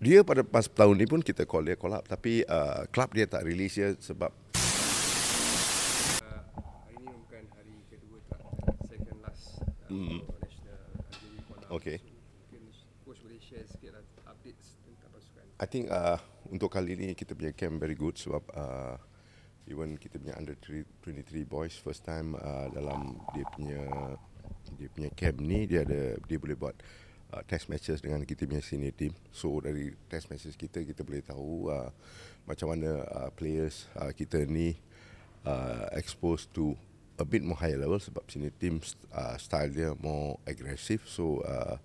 dia pada pas tahun ni pun kita call dia call up tapi uh, club dia tak release dia sebab uh, hari ni bukan hari kedua tak second last uh, mm. national uh, okay coach boleh share sikit lah updates tentang pasukan I think uh, untuk kali ni kita punya camp very good sebab uh, even kita punya under 23 boys first time uh, dalam dia punya dia punya camp ni dia ada dia boleh buat uh, test matches dengan kita punya senior team. So dari test matches kita kita boleh tahu uh, macam mana uh, players uh, kita ni uh, exposed to a bit more high level sebab senior team uh, style dia more aggressive. So uh,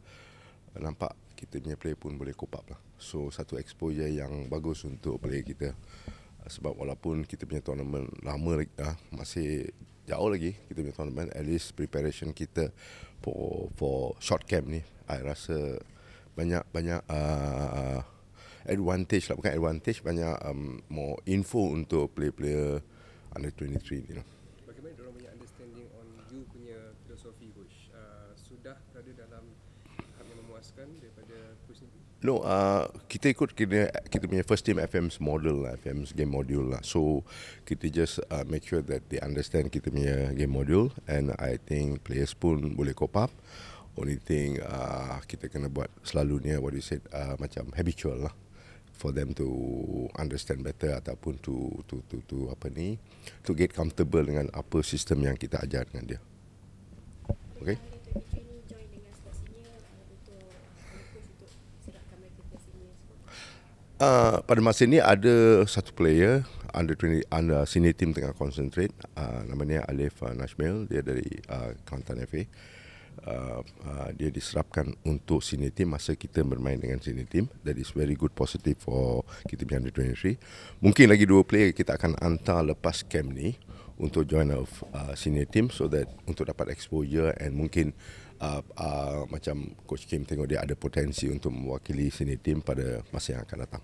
nampak kita punya player pun boleh cope up lah. So satu exposure yang bagus untuk player kita uh, sebab walaupun kita punya tournament lama lagi ah, masih jauh lagi kita punya tournament at least preparation kita for for short camp ni I rasa banyak banyak uh, advantage lah bukan advantage banyak um, more info untuk player-player under 23 you know. Bagaimana orang punya understanding on you punya filosofi coach? Uh, sudah berada dalam tahap memuaskan daripada No, uh, kita ikut kita, kita punya first team FM's model lah, FM's game module lah. So kita just uh, make sure that they understand kita punya game module and I think players pun boleh cop up only thing uh, kita kena buat selalu ni, what you said uh, macam habitual lah for them to understand better ataupun to to to to apa ni to get comfortable dengan apa sistem yang kita ajar dengan dia. Okay. Uh, pada masa ini ada satu player under 20 under senior team tengah concentrate uh, namanya Alif uh, Najmil dia dari uh, Kelantan FA uh, uh, dia diserapkan untuk senior team masa kita bermain dengan senior team that is very good positive for kita punya 23 mungkin lagi dua player kita akan hantar lepas camp ni untuk join of uh, senior team so that untuk dapat exposure and mungkin uh, uh, macam coach Kim tengok dia ada potensi untuk mewakili senior team pada masa yang akan datang.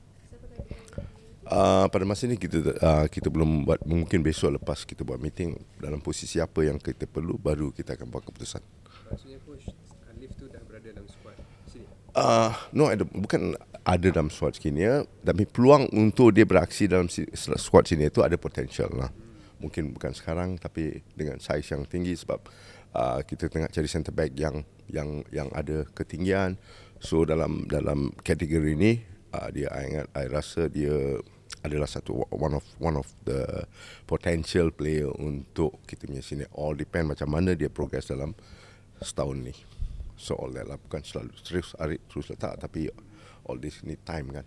Uh, pada masa ini kita uh, kita belum buat mungkin besok lepas kita buat meeting dalam posisi apa yang kita perlu baru kita akan buat keputusan maksudnya coach Alif tu dah berada dalam squad sini. uh, no ada bukan ada dalam squad sini ya. Tapi peluang untuk dia beraksi dalam squad sini itu ada potensial lah. Hmm. Mungkin bukan sekarang tapi dengan saiz yang tinggi sebab uh, kita tengah cari centre back yang yang yang ada ketinggian. So dalam dalam kategori ini uh, ah, dia I ingat saya rasa dia adalah satu one of one of the potential player untuk kita punya sini all depend macam mana dia progress dalam setahun ni. So all that lah bukan selalu serius hari terus letak tapi all this ni time kan.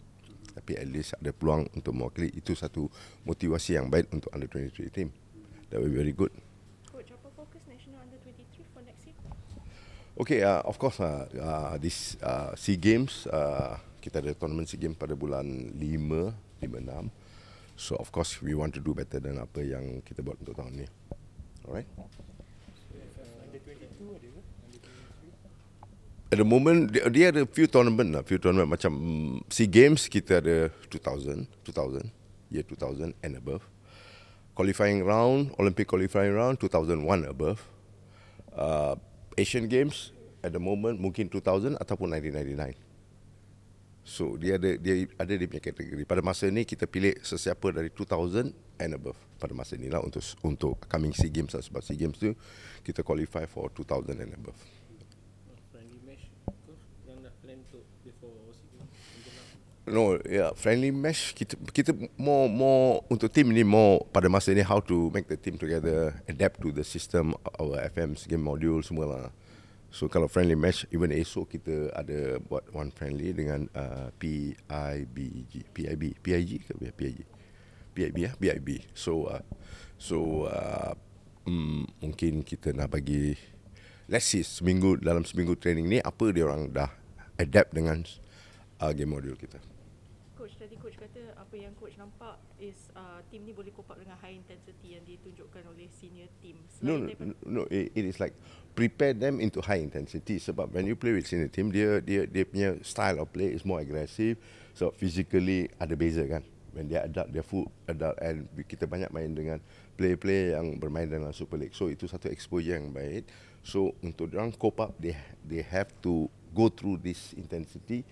Tapi at least ada peluang untuk mewakili itu satu motivasi yang baik untuk under 23 team. That will be very good. Coach, apa fokus national under 23 for next year? Okay, uh, of course uh, uh, this uh, SEA Games, uh, kita ada tournament SEA Games pada bulan 5, 5-6. So of course we want to do better than apa yang kita buat untuk tahun ni. Alright. Uh, under 22 ada at the moment dia, dia ada few tournament lah, few tournament macam mm, SEA Games kita ada 2000, 2000, year 2000 and above. Qualifying round, Olympic qualifying round 2001 above. Uh, Asian Games at the moment mungkin 2000 ataupun 1999. So dia ada dia ada di punya kategori. Pada masa ni kita pilih sesiapa dari 2000 and above pada masa inilah untuk untuk coming SEA Games lah. sebab SEA Games tu kita qualify for 2000 and above. no yeah friendly match kita kita more more untuk team ni more pada masa ni how to make the team together adapt to the system our FM's game module semua lah so kalau friendly match even esok kita ada buat one friendly dengan uh, PIBG PIB PIG ke PIG PIB ya PIB, ya? PIB so uh, so uh, mm, mungkin kita nak bagi let's see seminggu dalam seminggu training ni apa dia orang dah adapt dengan uh, game module kita kata apa yang coach nampak is uh, team ni boleh cope up dengan high intensity yang ditunjukkan oleh senior team. No, no, no, it is like prepare them into high intensity sebab when you play with senior team dia dia dia punya style of play is more aggressive so physically ada beza kan when they adapt they full adult and kita banyak main dengan play-play yang bermain dalam super league so itu satu exposure yang baik so untuk orang cope up they they have to go through this intensity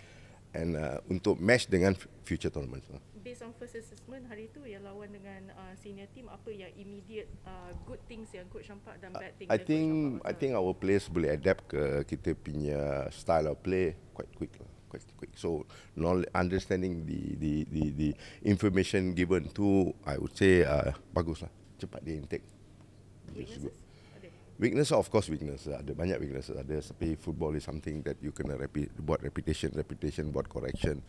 and uh, untuk match dengan future tournament. Based on first assessment hari itu yang lawan dengan uh, senior team apa yang immediate uh, good things yang coach Champak dan bad things. I think coach I think our players boleh adapt ke kita punya style of play quite quick lah. quite quick. So understanding the, the the the information given to I would say uh, bagus lah cepat dia intake. Weaknesses. Weakness of course weakness ada banyak weakness ada tapi football is something that you can repeat buat repetition repetition buat correction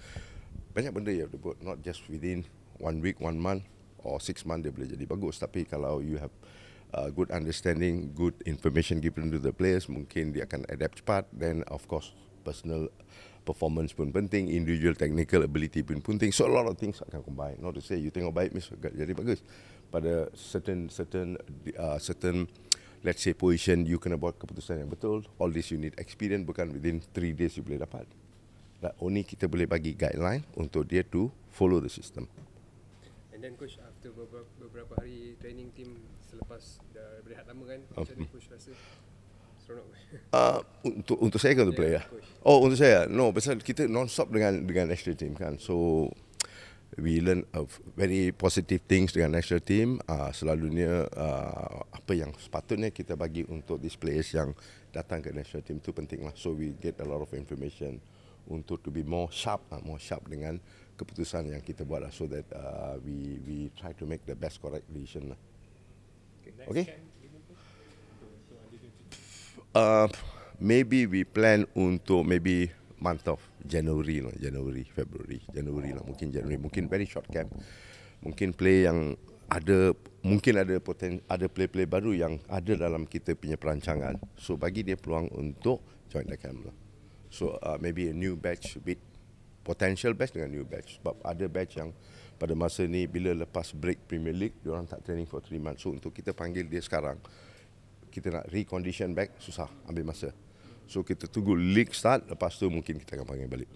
banyak benda you have to buat not just within one week one month or six month dia boleh jadi bagus tapi kalau you have uh, good understanding good information given to the players mungkin dia akan adapt cepat then of course personal performance pun penting individual technical ability pun penting so a lot of things akan combine not to say you tengok baik mis jadi bagus pada certain certain uh, certain let's say position you kena buat keputusan yang betul all this you need experience bukan within 3 days you boleh dapat that only kita boleh bagi guideline untuk dia to follow the system and then coach after beberapa, beberapa hari training team selepas dah berehat lama kan macam uh coach rasa Uh, untuk untuk saya kan tu yeah, player. Oh untuk saya. No, pasal kita non stop dengan dengan national team kan. So we learn very positive things dengan national team uh, selalunya uh, apa yang sepatutnya kita bagi untuk these players yang datang ke national team tu penting lah so we get a lot of information untuk to be more sharp uh, more sharp dengan keputusan yang kita buat lah so that uh, we we try to make the best correct decision lah. okay, okay? Uh, maybe we plan untuk maybe month of January lah, January, February, January lah, mungkin January, mungkin very short camp. Mungkin play yang ada mungkin ada poten ada play-play baru yang ada dalam kita punya perancangan. So bagi dia peluang untuk join the camp lah. So uh, maybe a new batch bit potential batch dengan new batch sebab ada batch yang pada masa ni bila lepas break Premier League dia orang tak training for 3 months. So untuk kita panggil dia sekarang kita nak recondition back susah ambil masa. So kita tunggu league start lepas tu mungkin kita akan panggil balik.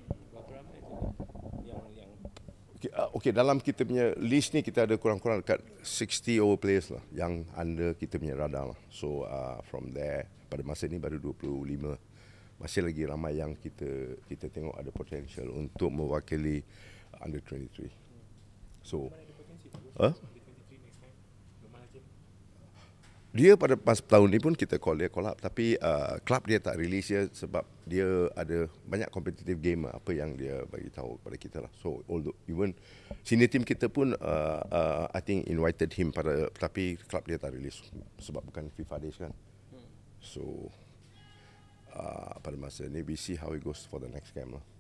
Okay, okay ah, dalam kita punya list ni kita ada kurang-kurang dekat 60 over players lah yang under kita punya radar lah. So uh, from there pada masa ni baru 25 masih lagi ramai yang kita kita tengok ada potential untuk mewakili under 23. So Huh? dia pada pas tahun ni pun kita call dia collab tapi uh, club dia tak release dia sebab dia ada banyak competitive game apa yang dia bagi tahu kepada kita lah so although even senior team kita pun uh, uh, I think invited him pada tapi club dia tak release sebab bukan FIFA days kan hmm. so uh, pada masa ni we see how it goes for the next game lah